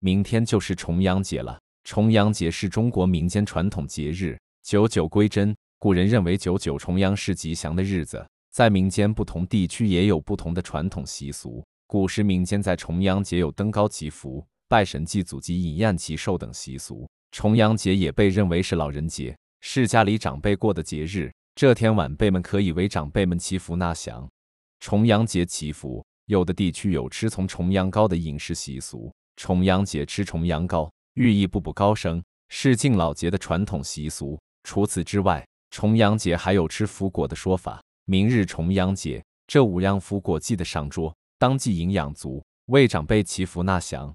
明天就是重阳节了。重阳节是中国民间传统节日，九九归真，古人认为九九重阳是吉祥的日子。在民间不同地区也有不同的传统习俗。古时民间在重阳节有登高祈福、拜神祭祖及饮宴祈寿等习俗。重阳节也被认为是老人节，是家里长辈过的节日。这天晚辈们可以为长辈们祈福纳祥。重阳节祈福，有的地区有吃从重阳糕的饮食习俗。重阳节吃重阳糕，寓意步步高升，是敬老节的传统习俗。除此之外，重阳节还有吃福果的说法。明日重阳节，这五样福果记得上桌，当季营养足，为长辈祈福纳祥。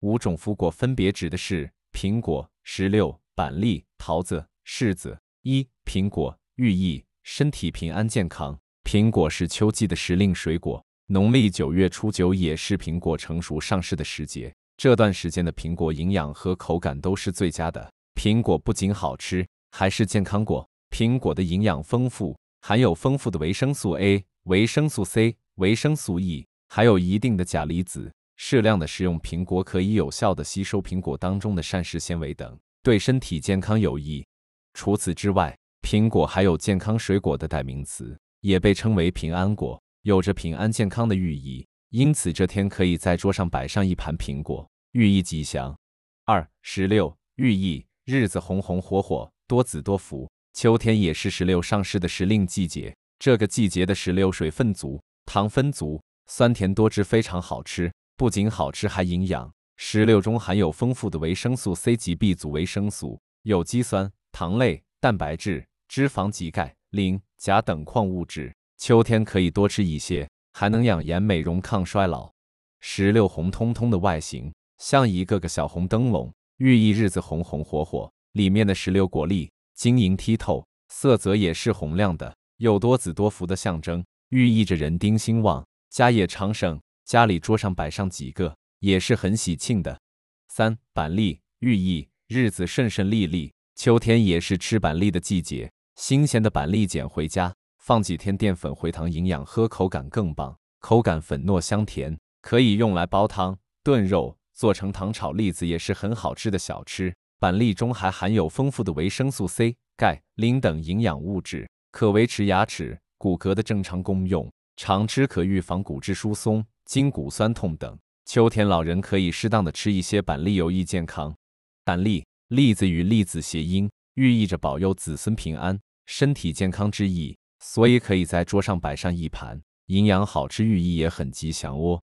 五种福果分别指的是苹果、石榴、板栗、桃子、柿子。一苹果，寓意身体平安健康。苹果是秋季的时令水果，农历九月初九也是苹果成熟上市的时节。这段时间的苹果营养和口感都是最佳的。苹果不仅好吃，还是健康果。苹果的营养丰富，含有丰富的维生素 A、维生素 C、维生素 E，还有一定的钾离子。适量的食用苹果，可以有效的吸收苹果当中的膳食纤维等，对身体健康有益。除此之外，苹果还有健康水果的代名词，也被称为平安果，有着平安健康的寓意。因此，这天可以在桌上摆上一盘苹果，寓意吉祥。二、石榴寓意日子红红火火，多子多福。秋天也是石榴上市的时令季节，这个季节的石榴水分足，糖分足，酸甜多汁，非常好吃。不仅好吃，还营养。石榴中含有丰富的维生素 C 及 B 族维生素、有机酸、糖类、蛋白质、脂肪及钙、磷、钾等矿物质。秋天可以多吃一些。还能养颜、美容、抗衰老。石榴红彤彤的外形像一个个小红灯笼，寓意日子红红火火。里面的石榴果粒晶莹剔透，色泽也是红亮的，有多子多福的象征，寓意着人丁兴旺、家业昌盛。家里桌上摆上几个，也是很喜庆的。三板栗寓意日子顺顺利利。秋天也是吃板栗的季节，新鲜的板栗捡回家。放几天淀粉回糖，营养喝口感更棒，口感粉糯香甜，可以用来煲汤、炖肉，做成糖炒栗子也是很好吃的小吃。板栗中还含有丰富的维生素 C、钙、磷等营养物质，可维持牙齿、骨骼的正常功用，常吃可预防骨质疏松、筋骨酸痛等。秋天老人可以适当的吃一些板栗，有益健康。板栗，栗子与栗子谐音，寓意着保佑子孙平安、身体健康之意。所以可以在桌上摆上一盘，营养好吃，寓意也很吉祥哦。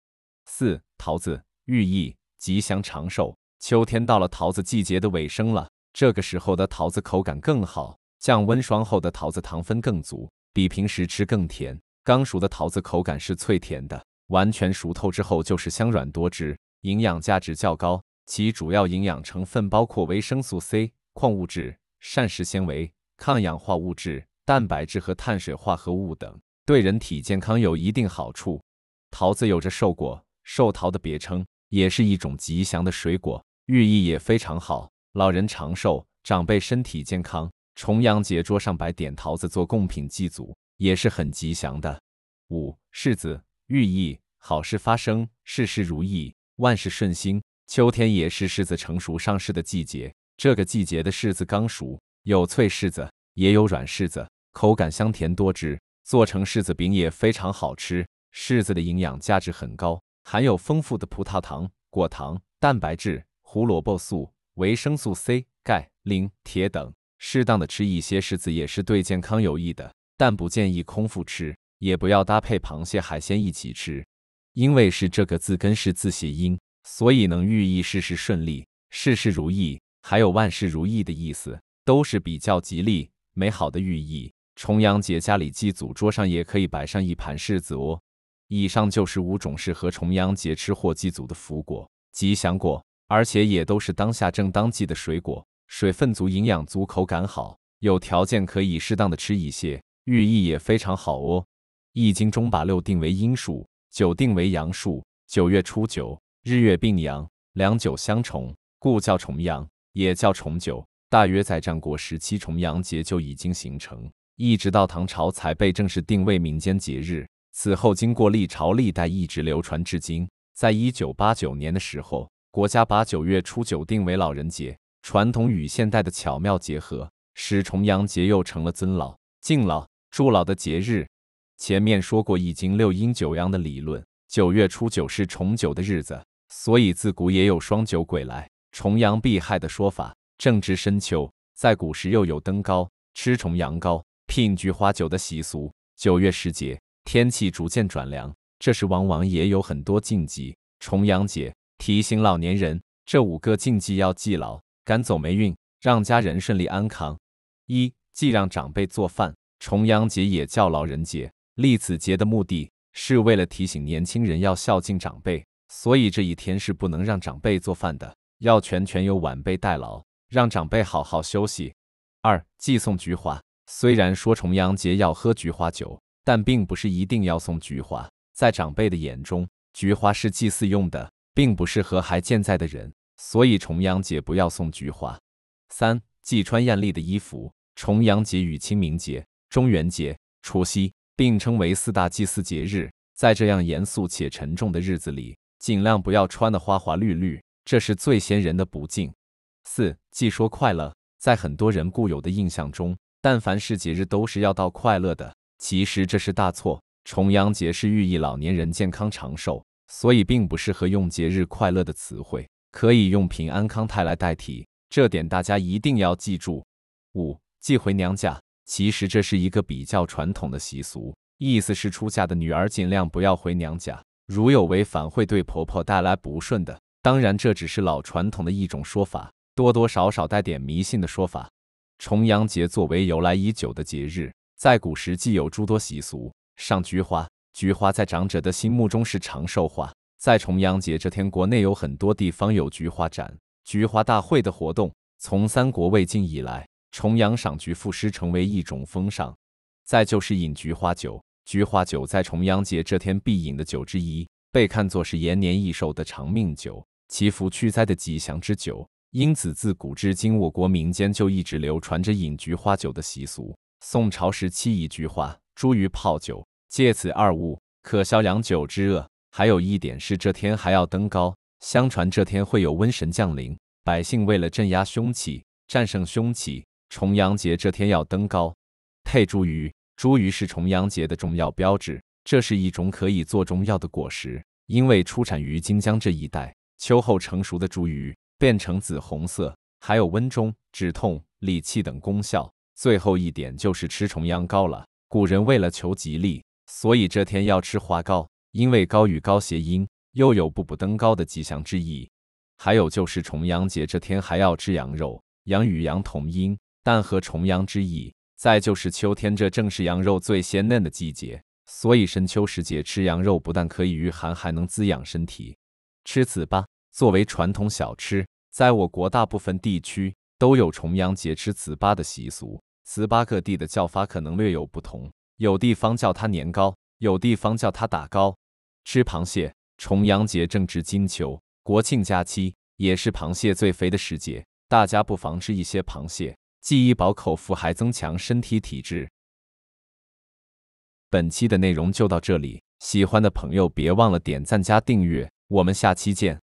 四桃子寓意吉祥长寿，秋天到了，桃子季节的尾声了，这个时候的桃子口感更好，降温霜后的桃子糖分更足，比平时吃更甜。刚熟的桃子口感是脆甜的，完全熟透之后就是香软多汁，营养价值较高。其主要营养成分包括维生素 C、矿物质、膳食纤维、抗氧化物质。蛋白质和碳水化合物等对人体健康有一定好处。桃子有着寿果、寿桃的别称，也是一种吉祥的水果，寓意也非常好，老人长寿，长辈身体健康。重阳节桌上摆点桃子做贡品祭祖也是很吉祥的。五柿子寓意好事发生，事事如意，万事顺心。秋天也是柿子成熟上市的季节，这个季节的柿子刚熟，有脆柿子，也有软柿子。口感香甜多汁，做成柿子饼也非常好吃。柿子的营养价值很高，含有丰富的葡萄糖、果糖、蛋白质、胡萝卜素、维生素 C、钙、磷、铁等。适当的吃一些柿子也是对健康有益的，但不建议空腹吃，也不要搭配螃蟹、海鲜一起吃，因为是这个字跟“是字谐音，所以能寓意事事顺利、事事如意，还有万事如意的意思，都是比较吉利、美好的寓意。重阳节家里祭祖，桌上也可以摆上一盘柿子哦。以上就是五种适合重阳节吃货祭祖的福果、吉祥果，而且也都是当下正当季的水果，水分足、营养足、口感好，有条件可以适当的吃一些，寓意也非常好哦。《易经》中把六定为阴数，九定为阳数，九月初九，日月并阳，两九相重，故叫重阳，也叫重九。大约在战国时期，重阳节就已经形成。一直到唐朝才被正式定位民间节日，此后经过历朝历代一直流传至今。在一九八九年的时候，国家把九月初九定为老人节。传统与现代的巧妙结合，使重阳节又成了尊老、敬老、助老的节日。前面说过《易经》六阴九阳的理论，九月初九是重九的日子，所以自古也有“双九鬼来，重阳避害”的说法。正值深秋，在古时又有登高、吃重阳糕。聘菊花酒的习俗，九月时节天气逐渐转凉，这时往往也有很多禁忌。重阳节提醒老年人，这五个禁忌要记牢，赶走霉运，让家人顺利安康。一、忌让长辈做饭。重阳节也叫老人节、立子节，的目的是为了提醒年轻人要孝敬长辈，所以这一天是不能让长辈做饭的，要全全由晚辈代劳，让长辈好好休息。二、忌送菊花。虽然说重阳节要喝菊花酒，但并不是一定要送菊花。在长辈的眼中，菊花是祭祀用的，并不适合还健在的人，所以重阳节不要送菊花。三、忌穿艳丽的衣服。重阳节与清明节、中元节、除夕并称为四大祭祀节日，在这样严肃且沉重的日子里，尽量不要穿的花花绿绿，这是最先人的不敬。四、忌说快乐。在很多人固有的印象中，但凡是节日都是要到快乐的，其实这是大错。重阳节是寓意老年人健康长寿，所以并不适合用节日快乐的词汇，可以用平安康泰来代替。这点大家一定要记住。五、忌回娘家。其实这是一个比较传统的习俗，意思是出嫁的女儿尽量不要回娘家，如有违反会对婆婆带来不顺的。当然，这只是老传统的一种说法，多多少少带点迷信的说法。重阳节作为由来已久的节日，在古时既有诸多习俗，赏菊花。菊花在长者的心目中是长寿花，在重阳节这天，国内有很多地方有菊花展、菊花大会的活动。从三国魏晋以来，重阳赏菊赋诗成为一种风尚。再就是饮菊花酒，菊花酒在重阳节这天必饮的酒之一，被看作是延年益寿的长命酒，祈福驱灾的吉祥之酒。因此，自古至今，我国民间就一直流传着饮菊花酒的习俗。宋朝时期，以菊花、茱萸泡酒，借此二物可消良酒之恶。还有一点是，这天还要登高。相传这天会有瘟神降临，百姓为了镇压凶气、战胜凶气，重阳节这天要登高。配茱萸，茱萸是重阳节的重要标志，这是一种可以做中药的果实，因为出产于荆江这一带，秋后成熟的茱萸。变成紫红色，还有温中、止痛、理气等功效。最后一点就是吃重阳糕了。古人为了求吉利，所以这天要吃花糕，因为糕与高谐音，又有步步登高的吉祥之意。还有就是重阳节这天还要吃羊肉，羊与羊同音，但合重阳之意。再就是秋天，这正是羊肉最鲜嫩的季节，所以深秋时节吃羊肉不但可以御寒，还能滋养身体。吃此吧。作为传统小吃，在我国大部分地区都有重阳节吃糍粑的习俗。糍粑各地的叫法可能略有不同，有地方叫它年糕，有地方叫它打糕。吃螃蟹，重阳节正值金秋，国庆假期也是螃蟹最肥的时节，大家不妨吃一些螃蟹，既一饱口福，还增强身体体质。本期的内容就到这里，喜欢的朋友别忘了点赞加订阅，我们下期见。